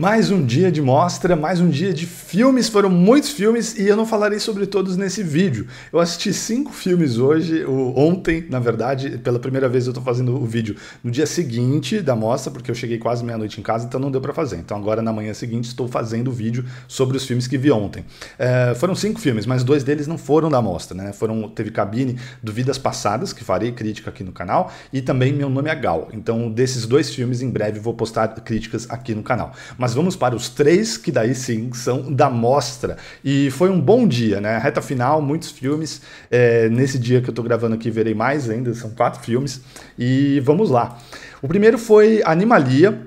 Mais um dia de mostra, mais um dia de filmes, foram muitos filmes e eu não falarei sobre todos nesse vídeo. Eu assisti cinco filmes hoje, ontem, na verdade, pela primeira vez eu tô fazendo o vídeo no dia seguinte da mostra, porque eu cheguei quase meia-noite em casa, então não deu para fazer. Então agora na manhã seguinte estou fazendo o vídeo sobre os filmes que vi ontem. É, foram cinco filmes, mas dois deles não foram da mostra, né? Foram, teve cabine do Vidas Passadas, que farei crítica aqui no canal, e também Meu Nome é Gal. Então desses dois filmes, em breve vou postar críticas aqui no canal. Mas mas vamos para os três que daí sim são da mostra. E foi um bom dia, né? Reta final, muitos filmes. É, nesse dia que eu tô gravando aqui, verei mais ainda, são quatro filmes. E vamos lá. O primeiro foi Animalia,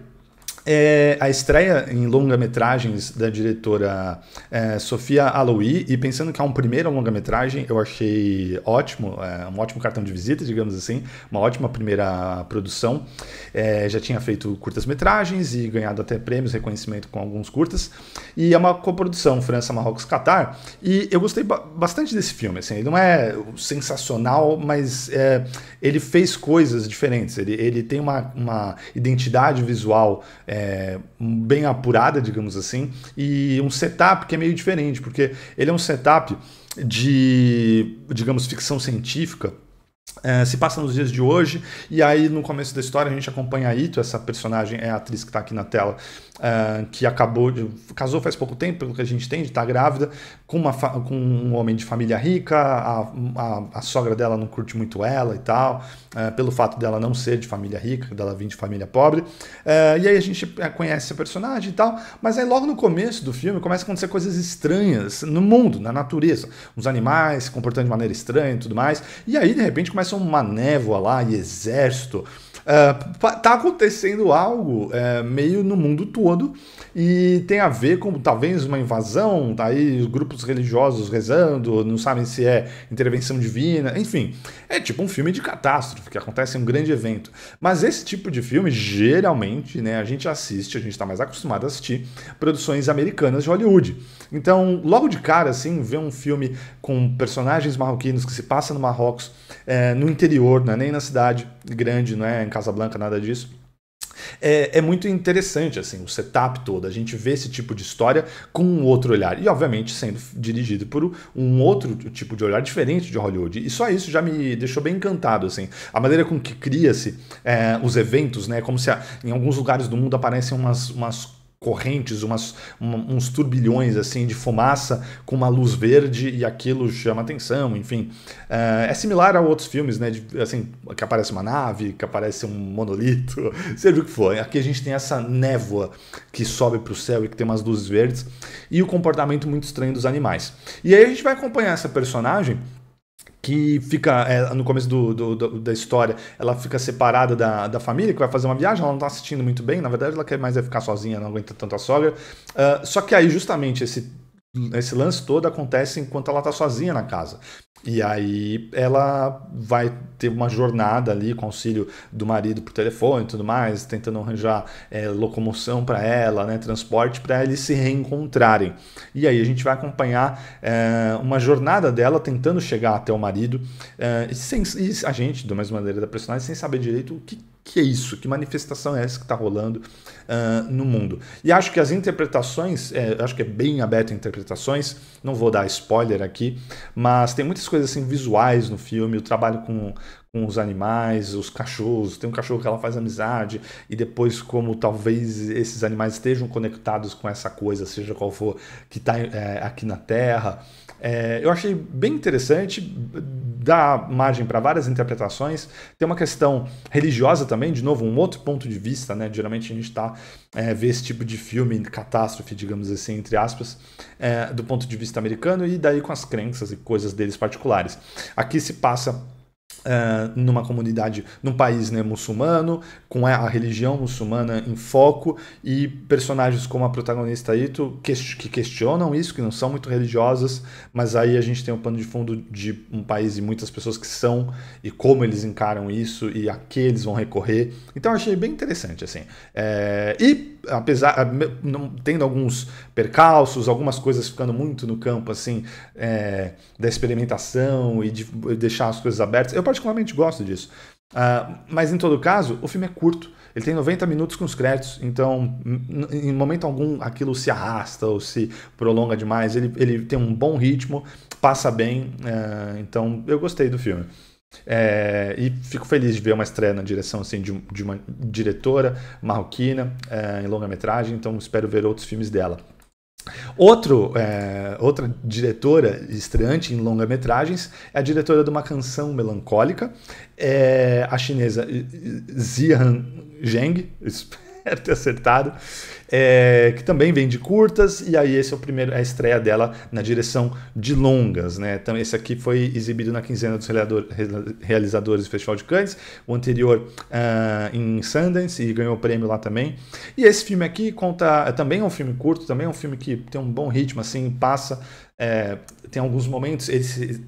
é a estreia em longa-metragens da diretora é, Sofia Aloy, e pensando que é um primeiro longa-metragem, eu achei ótimo, é, um ótimo cartão de visita, digamos assim, uma ótima primeira produção. É, já tinha feito curtas-metragens e ganhado até prêmios, reconhecimento com alguns curtas, e é uma coprodução França, Marrocos, Catar, e eu gostei bastante desse filme, assim, ele não é sensacional, mas é, ele fez coisas diferentes, ele, ele tem uma, uma identidade visual é, é, bem apurada, digamos assim, e um setup que é meio diferente, porque ele é um setup de, digamos, ficção científica é, se passa nos dias de hoje, e aí no começo da história a gente acompanha a Ito, essa personagem é a atriz que está aqui na tela, é, que acabou de. casou faz pouco tempo, pelo que a gente tem, está grávida, com, uma com um homem de família rica, a, a, a, sogra dela não curte muito ela e tal, é, pelo fato dela não ser de família rica, dela vir de família pobre. É, e aí a gente conhece essa personagem e tal, mas aí logo no começo do filme começa a acontecer coisas estranhas no mundo, na natureza, os animais se comportando de maneira estranha e tudo mais, e aí de repente começa começa uma névoa lá e exército uh, tá acontecendo algo uh, meio no mundo todo e tem a ver com talvez uma invasão, tá aí grupos religiosos rezando, não sabem se é intervenção divina, enfim. É tipo um filme de catástrofe que acontece em um grande evento. Mas esse tipo de filme, geralmente, né, a gente assiste, a gente está mais acostumado a assistir produções americanas de Hollywood. Então, logo de cara, assim, ver um filme com personagens marroquinos que se passa no Marrocos, é, no interior, né nem na cidade grande, não é Casablanca, nada disso. É, é, muito interessante assim o setup todo. A gente vê esse tipo de história com um outro olhar e, obviamente, sendo dirigido por um outro tipo de olhar diferente de Hollywood. E só isso já me deixou bem encantado assim. A maneira com que cria-se é, os eventos, né? Como se a, em alguns lugares do mundo aparecem umas, umas correntes, umas, um, uns turbilhões assim de fumaça com uma luz verde e aquilo chama atenção, enfim. Uh, é similar a outros filmes, né? De, assim, que aparece uma nave, que aparece um monolito, seja o que for. Aqui a gente tem essa névoa que sobe para o céu e que tem umas luzes verdes e o comportamento muito estranho dos animais. E aí a gente vai acompanhar essa personagem que fica é, no começo do, do, do, da história, ela fica separada da, da família, que vai fazer uma viagem, ela não está assistindo muito bem, na verdade ela quer mais é ficar sozinha, não aguenta tanto a sogra. Uh, só que aí, justamente, esse esse lance todo acontece enquanto ela está sozinha na casa. E aí ela vai ter uma jornada ali com auxílio do marido por telefone e tudo mais, tentando arranjar é, locomoção para ela, né, transporte para eles se reencontrarem. E aí a gente vai acompanhar é, uma jornada dela tentando chegar até o marido é, e, sem, e a gente, da mesma maneira da personagem, sem saber direito o que que é isso? Que manifestação é essa que está rolando uh, no mundo? E acho que as interpretações, é, acho que é bem aberto a interpretações, não vou dar spoiler aqui, mas tem muitas coisas assim visuais no filme, o trabalho com, com os animais, os cachorros. Tem um cachorro que ela faz amizade e depois como talvez esses animais estejam conectados com essa coisa, seja qual for, que está é, eh, aqui na Terra. É, eu achei bem interessante, dá margem para várias interpretações. Tem uma questão religiosa também, de novo, um outro ponto de vista, né? Geralmente a gente está é, eh, vê esse tipo de filme, catástrofe, digamos assim, entre aspas, é, do ponto de vista americano e daí com as crenças e coisas deles particulares. Aqui se passa Uh, numa comunidade, num país né, muçulmano, com a religião muçulmana em foco, e personagens como a protagonista Ito que, que questionam isso, que não são muito religiosas, mas aí a gente tem um pano de fundo de um país e muitas pessoas que são, e como eles encaram isso, e a que eles vão recorrer. Então eu achei bem interessante, assim. É, e apesar não tendo alguns percalços, algumas coisas ficando muito no campo assim é, da experimentação e de deixar as coisas abertas, eu particularmente gosto disso. Uh, mas em todo caso, o filme é curto. Ele tem 90 minutos com os créditos, então em momento algum aquilo se arrasta ou se prolonga demais. Ele, ele tem um bom ritmo, passa bem, uh, então eu gostei do filme. É, e fico feliz de ver uma estreia na direção assim, de, de uma diretora marroquina é, em longa-metragem, então espero ver outros filmes dela. Outro, é, outra diretora estreante em longa-metragens é a diretora de uma canção melancólica, é, a chinesa Zhang Zheng, ter acertado. É, que também vem de curtas, e aí esse é o primeiro, a estreia dela na direção de longas, né? Então, esse aqui foi exibido na quinzena dos realizadores do Festival de Cannes, o anterior uh, em Sundance, e ganhou o prêmio lá também. E esse filme aqui conta, é também é um filme curto, também é um filme que tem um bom ritmo, assim, passa é, tem alguns momentos,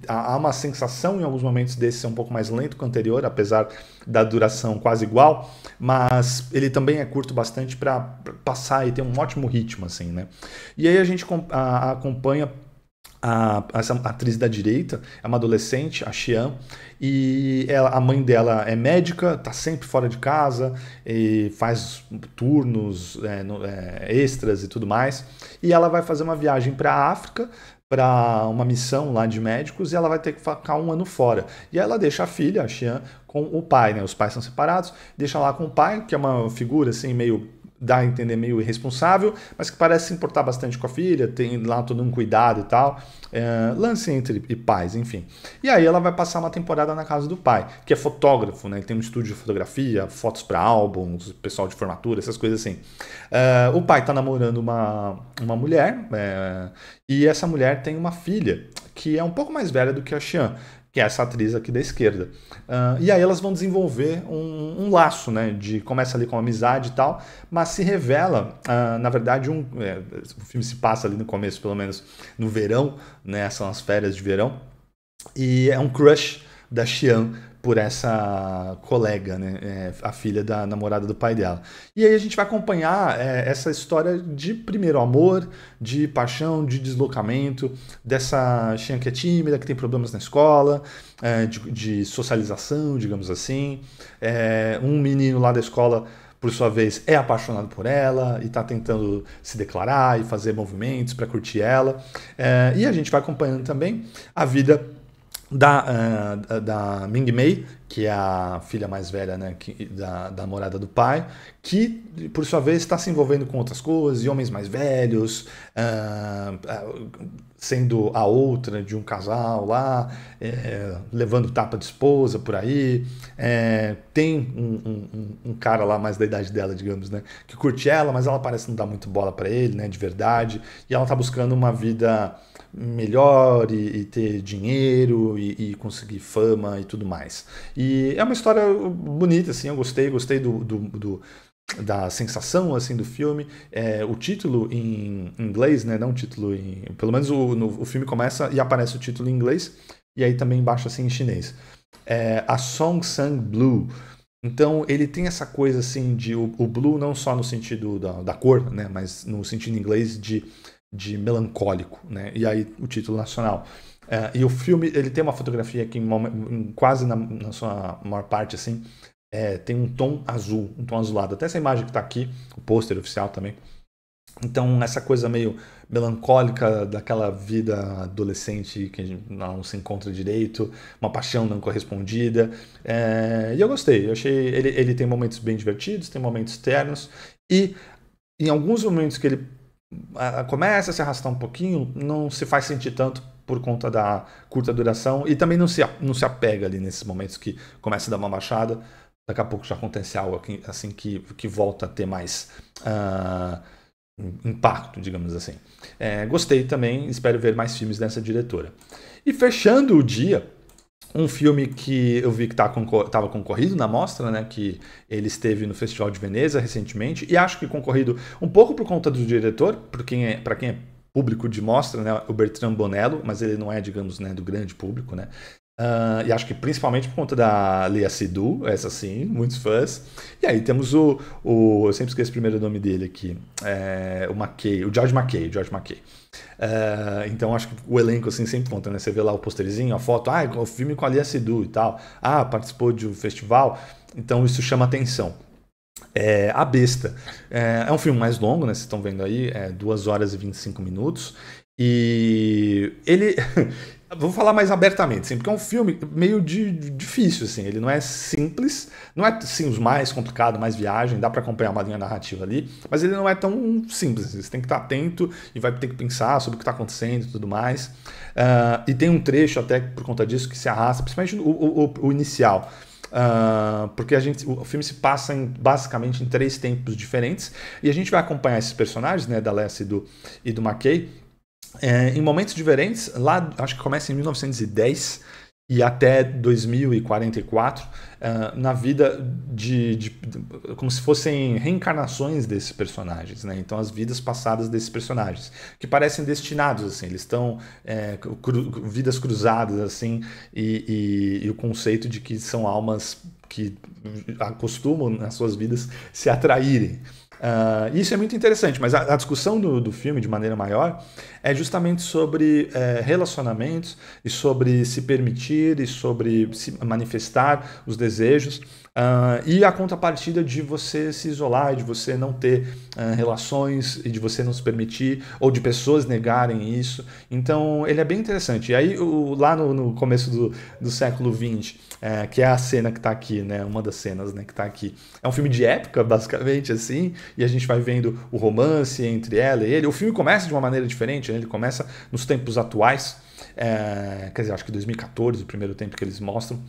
há uma sensação em alguns momentos desse ser um pouco mais lento que o anterior, apesar da duração quase igual, mas ele também é curto bastante para passar e tem um ótimo ritmo, assim, né? E aí a gente a, a acompanha a, essa atriz da direita, é uma adolescente, a Xian, e ela, a mãe dela é médica, tá sempre fora de casa, e faz turnos é, no, é, extras e tudo mais, e ela vai fazer uma viagem para a África para uma missão lá de médicos e ela vai ter que ficar um ano fora. E ela deixa a filha, a Xian, com o pai, né? Os pais são separados, deixa lá com o pai, que é uma figura assim meio dá a entender meio irresponsável, mas que parece se importar bastante com a filha, tem lá todo um cuidado e tal. É, lance entre pais, enfim. E aí ela vai passar uma temporada na casa do pai, que é fotógrafo, né? Ele tem um estúdio de fotografia, fotos para álbuns, pessoal de formatura, essas coisas assim. É, o pai tá namorando uma, uma mulher, é, e essa mulher tem uma filha que é um pouco mais velha do que a Xian que é essa atriz aqui da esquerda. Uh, e aí elas vão desenvolver um, um, laço, né? De começa ali com amizade e tal, mas se revela, uh, na verdade, um, é, o filme se passa ali no começo, pelo menos no verão, né? São as férias de verão, e é um crush da Xian por essa colega, né? É, a filha da namorada do pai dela. E aí a gente vai acompanhar é, essa história de primeiro amor, de paixão, de deslocamento, dessa Xian que é tímida, que tem problemas na escola, é, de, de, socialização, digamos assim. É, um menino lá da escola por sua vez, é apaixonado por ela e está tentando se declarar e fazer movimentos para curtir ela. É, e a gente vai acompanhando também a vida da, uh, da Ming Mei, que é a filha mais velha né, que, da, da morada do pai, que, por sua vez, está se envolvendo com outras coisas, e homens mais velhos, uh, uh, sendo a outra de um casal lá, levando tapa de esposa por aí. tem um, um, um, cara lá mais da idade dela, digamos, né, que curte ela, mas ela parece não dar muito bola para ele, né, de verdade, e ela está buscando uma vida melhor e, e ter dinheiro e, e, conseguir fama e tudo mais. E é uma história bonita, assim, eu gostei, gostei do, do, do da sensação assim do filme é, o título em inglês né não o título em pelo menos o, no, o filme começa e aparece o título em inglês e aí também embaixo assim em chinês é, a song sang blue então ele tem essa coisa assim de o, o blue não só no sentido da, da cor né mas no sentido inglês de de melancólico, né? E aí o título nacional. É, e o filme, ele tem uma fotografia que em, quase na, na, sua maior parte, assim, é, tem um tom azul, um tom azulado. Até essa imagem que está aqui, o pôster oficial também. Então, essa coisa meio melancólica daquela vida adolescente que não se encontra direito, uma paixão não correspondida. É, e eu gostei, eu achei. Ele, ele tem momentos bem divertidos, tem momentos externos, e em alguns momentos que ele começa a se arrastar um pouquinho, não se faz sentir tanto por conta da curta duração e também não se, não se apega ali nesses momentos que começa a dar uma baixada. Daqui a pouco já acontece algo aqui, assim que, que volta a ter mais uh, impacto, digamos assim. É, gostei também, espero ver mais filmes dessa diretora. E fechando o dia, um filme que eu vi que estava tá concor concorrido na mostra, né? Que ele esteve no Festival de Veneza recentemente, e acho que concorrido um pouco por conta do diretor, para quem é, quem é público de mostra, né, o Bertrand Bonello, mas ele não é, digamos, né, do grande público, né? Uh, e acho que principalmente por conta da Lia Sidu, essa sim, muitos fãs. E aí temos o. o eu sempre esqueço o primeiro nome dele aqui. É, o McKay, o George McKay, George McKay. Uh, então acho que o elenco assim sempre conta, né? Você vê lá o posterzinho, a foto, ah, o filme com a Lia Sidu e tal. Ah, participou de um festival. Então isso chama atenção. É, a Besta. É, é, um filme mais longo, né? Vocês estão vendo aí, é 2 horas e 25 minutos. E ele, Vou falar mais abertamente, assim, porque é um filme meio de, difícil, assim. Ele não é simples, não é sim os mais complicado, mais viagem, dá para acompanhar uma linha narrativa ali, mas ele não é tão simples. Assim. Você tem que estar atento e vai ter que pensar sobre o que está acontecendo e tudo mais. Uh, e tem um trecho até por conta disso que se arrasta, principalmente o, o, o inicial. Uh, porque a gente, o filme se passa em, basicamente em três tempos diferentes e a gente vai acompanhar esses personagens, né, da Leslie e do, e do McKay, é, em momentos diferentes, lá acho que começa em 1910 e até 2044, uh, é, na vida de, de, de, como se fossem reencarnações desses personagens, né? Então as vidas passadas desses personagens que parecem destinados assim, eles estão é, cru, vidas cruzadas assim e, e, e o conceito de que são almas que acostumam nas né, suas vidas se atraírem. Uh, isso é muito interessante, mas a, a discussão do, do, filme, de maneira maior, é justamente sobre é, relacionamentos e sobre se permitir e sobre se manifestar os desejos. Uh, e a contrapartida de você se isolar, de você não ter uh, relações e de você não se permitir, ou de pessoas negarem isso. Então, ele é bem interessante. E aí, o, lá no, no, começo do, do século XX, é, que é a cena que está aqui, né? Uma das cenas né, que está aqui. É um filme de época, basicamente, assim, e a gente vai vendo o romance entre ela e ele. O filme começa de uma maneira diferente, né? ele começa nos tempos atuais. É, quer dizer, acho que 2014, o primeiro tempo que eles mostram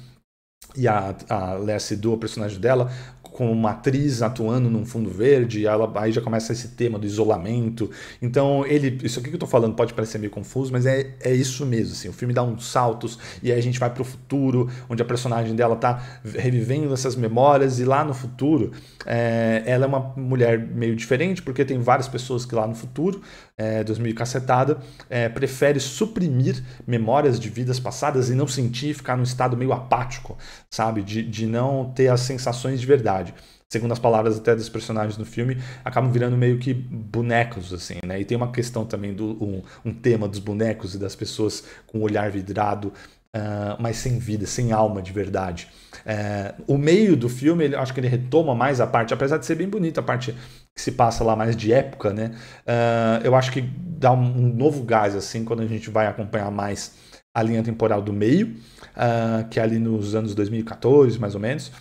e a, a Lercy do personagem dela com uma atriz atuando num fundo verde, ela, aí já começa esse tema do isolamento. Então, ele. Isso aqui que eu tô falando pode parecer meio confuso, mas é, é isso mesmo. Assim, o filme dá uns saltos e aí a gente vai pro futuro, onde a personagem dela tá revivendo essas memórias, e lá no futuro é, ela é uma mulher meio diferente, porque tem várias pessoas que lá no futuro, é, 2000 cacetada, é, prefere suprimir memórias de vidas passadas e não sentir, ficar num estado meio apático sabe? De, de não ter as sensações de verdade. Segundo as palavras até dos personagens no filme, acabam virando meio que bonecos, assim, né? E tem uma questão também do um, um tema dos bonecos e das pessoas com o olhar vidrado, uh, mas sem vida, sem alma de verdade. Uh, o meio do filme, ele, acho que ele retoma mais a parte, apesar de ser bem bonita a parte que se passa lá mais de época, né? Uh, eu acho que dá um, um, novo gás, assim, quando a gente vai acompanhar mais a linha temporal do meio, uh, que é ali nos anos 2014, mais ou menos.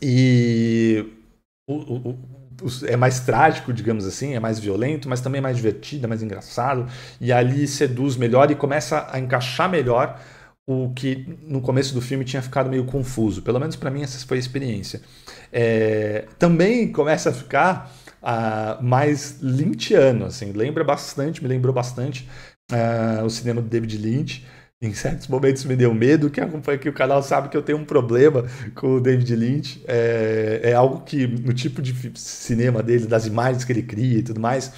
E o, o, o, é mais trágico, digamos assim, é mais violento, mas também é mais divertido, é mais engraçado. E ali seduz melhor e começa a encaixar melhor o que no começo do filme tinha ficado meio confuso. Pelo menos para mim essa foi a experiência. É, também começa a ficar uh, mais lintiano, assim, lembra bastante, me lembrou bastante uh, o cinema do David Lynch. Em certos momentos me deu medo. Quem é acompanha aqui o canal sabe que eu tenho um problema com o David Lynch. É, é algo que, no tipo de cinema dele, das imagens que ele cria e tudo mais,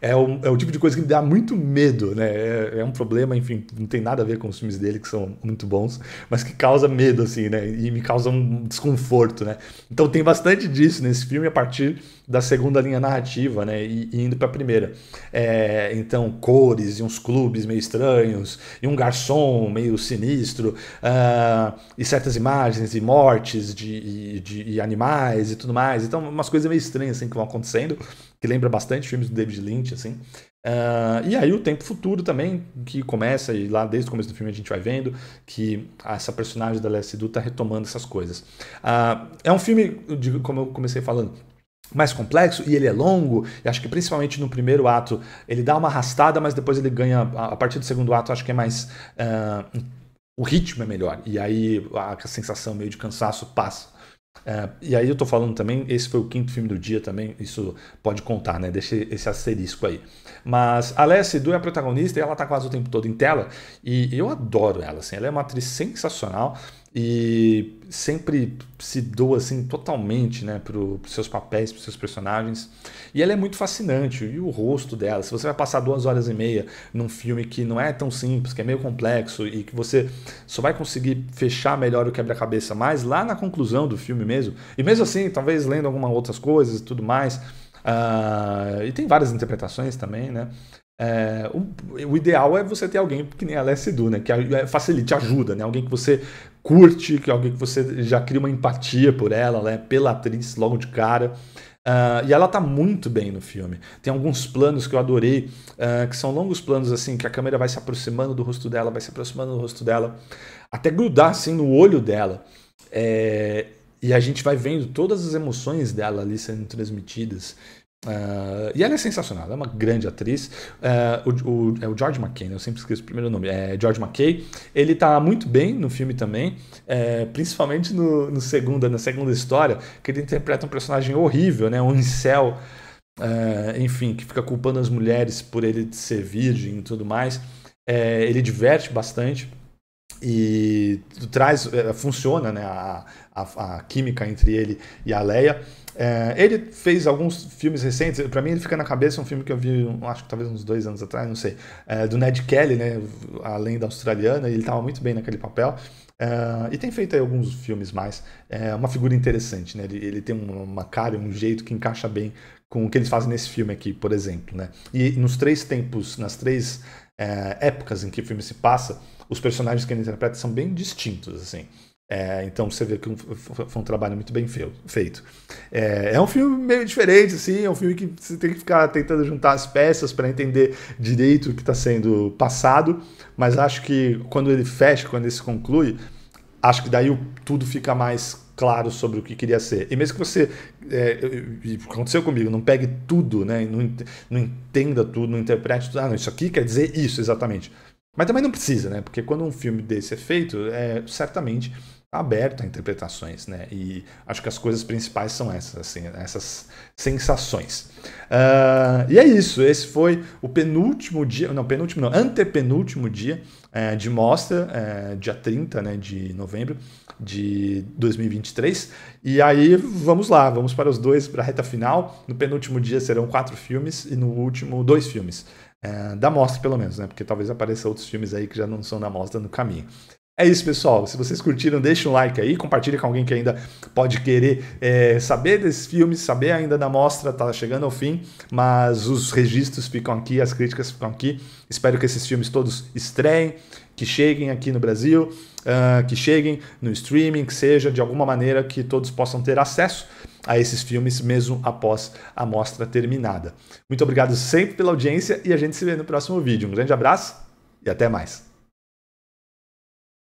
é o, é o tipo de coisa que me dá muito medo, né? É, é, um problema, enfim, não tem nada a ver com os filmes dele, que são muito bons, mas que causa medo, assim, né? E me causa um desconforto, né? Então tem bastante disso nesse filme a partir da segunda linha narrativa, né? E, e indo para a primeira. É, então, cores e uns clubes meio estranhos, e um garçom meio sinistro, uh, e certas imagens e mortes de, de, de, animais e tudo mais. Então, umas coisas meio estranhas assim, que vão acontecendo, que lembra bastante filmes do David Lynch, assim. Uh, e aí o tempo futuro também, que começa, e lá desde o começo do filme a gente vai vendo que essa personagem da Leslie Du tá retomando essas coisas. Uh, é um filme, como eu comecei falando, mais complexo e ele é longo. E acho que principalmente no primeiro ato ele dá uma arrastada, mas depois ele ganha. A partir do segundo ato, acho que é mais. Uh, o ritmo é melhor. E aí a, sensação meio de cansaço passa. Uh, e aí eu tô falando também, esse foi o quinto filme do dia também, isso pode contar, né? Deixa esse asterisco aí. Mas a Alessia Du é a protagonista e ela tá quase o tempo todo em tela. E eu adoro ela, assim, ela é uma atriz sensacional e sempre se doa assim totalmente né, para os seus papéis, para os seus personagens. E ela é muito fascinante, e o rosto dela. Se você vai passar duas horas e meia num filme que não é tão simples, que é meio complexo e que você só vai conseguir fechar melhor o quebra-cabeça mais lá na conclusão do filme mesmo, e mesmo assim, talvez lendo algumas outras coisas e tudo mais. Uh, e tem várias interpretações também, né? É, o, o, ideal é você ter alguém que nem a Alessia né? Que é, facilite, ajuda, né? Alguém que você curte, que alguém que você já cria uma empatia por ela, né? Pela atriz logo de cara. Uh, e ela tá muito bem no filme. Tem alguns planos que eu adorei, uh, que são longos planos, assim, que a câmera vai se aproximando do rosto dela, vai se aproximando do rosto dela, até grudar, assim, no olho dela. É, e a gente vai vendo todas as emoções dela ali sendo transmitidas. Uh, e ela é sensacional, ela é uma grande atriz. Uh, o, o, é o George McKay, né? eu sempre esqueço o primeiro nome. É George McKay. Ele tá muito bem no filme também, é, principalmente no, no, segunda, na segunda história, que ele interpreta um personagem horrível, né? Um incel, uh, enfim, que fica culpando as mulheres por ele ser virgem e tudo mais. É, ele diverte bastante e traz, é, funciona né? a, a, a química entre ele e a Leia. É, ele fez alguns filmes recentes, para mim ele fica na cabeça um filme que eu vi, acho que talvez uns dois anos atrás, não sei, é, do Ned Kelly, né, a lenda australiana, ele estava muito bem naquele papel. É, e tem feito aí alguns filmes mais. É uma figura interessante, né? Ele, ele tem uma cara, um jeito que encaixa bem com o que eles fazem nesse filme aqui, por exemplo, né? E nos três tempos, nas três é, épocas em que o filme se passa, os personagens que ele interpreta são bem distintos, assim. É, então você vê que um, foi um trabalho muito bem feito. É, é, um filme meio diferente, assim, é um filme que você tem que ficar tentando juntar as peças para entender direito o que está sendo passado, mas acho que quando ele fecha, quando ele se conclui, acho que daí tudo fica mais claro sobre o que queria ser. E mesmo que você. É, aconteceu comigo, não pegue tudo, né? Não, não entenda tudo, não interprete tudo. Ah, não, isso aqui quer dizer isso exatamente. Mas também não precisa, né? Porque quando um filme desse é feito, é, certamente aberto a interpretações, né? E acho que as coisas principais são essas, assim, essas sensações. Uh, e é isso. Esse foi o penúltimo dia, não, penúltimo não, antepenúltimo dia é, de mostra, é, dia 30 né, de novembro de 2023. E aí vamos lá, vamos para os dois, para a reta final. No penúltimo dia serão quatro filmes e no último, dois filmes. É, da mostra, pelo menos, né? Porque talvez apareçam outros filmes aí que já não são da mostra no caminho. É isso, pessoal. Se vocês curtiram, deixa um like aí, compartilha com alguém que ainda pode querer é, saber desses filmes, saber ainda da mostra, tá chegando ao fim, mas os registros ficam aqui, as críticas ficam aqui. Espero que esses filmes todos estreiem, que cheguem aqui no Brasil, uh, que cheguem no streaming, que seja de alguma maneira que todos possam ter acesso a esses filmes mesmo após a mostra terminada. Muito obrigado sempre pela audiência e a gente se vê no próximo vídeo. Um grande abraço e até mais.